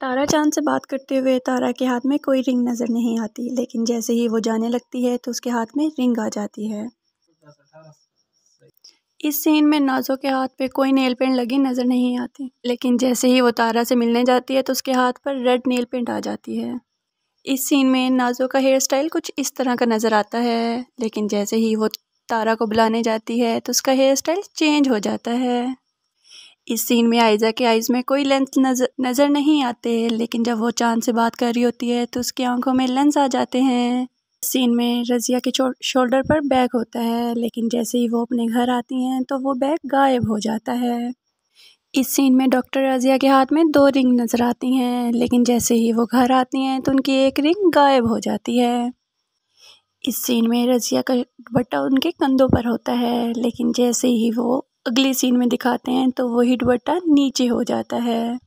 तारा चांद से बात करते हुए तारा के हाथ में कोई रिंग नज़र नहीं आती लेकिन जैसे ही वो जाने लगती है तो उसके हाथ में रिंग आ जाती है इस सीन में नाजो के हाथ पे कोई नेल पेंट लगी नज़र नहीं आती लेकिन जैसे ही वो तारा से मिलने जाती है तो उसके हाथ पर रेड नेल पेंट आ जाती है इस सीन में नाजो का हेयर स्टाइल कुछ इस तरह का नज़र आता है लेकिन जैसे ही वो तारा को बुलाने जाती है तो उसका हेयर स्टाइल चेंज हो जाता है इस सीन में आयजा के आइज़ में कोई लेंस नज़र नज़र नहीं आते लेकिन जब वो चांद से बात कर रही होती है तो उसकी आंखों में लेंस आ जाते हैं सीन में रज़िया के शोल्डर पर बैग होता है लेकिन जैसे ही वो अपने घर आती हैं तो वो बैग गायब हो जाता है इस सीन में डॉक्टर रज़िया के हाथ में दो रिंग नज़र आती हैं लेकिन जैसे ही वो घर आती हैं तो उनकी एक रिंग गायब हो जाती है इस सीन में रज़िया का दुपट्टा उनके कंधों पर होता है लेकिन जैसे ही वो अगले सीन में दिखाते हैं तो वही दुपट्टा नीचे हो जाता है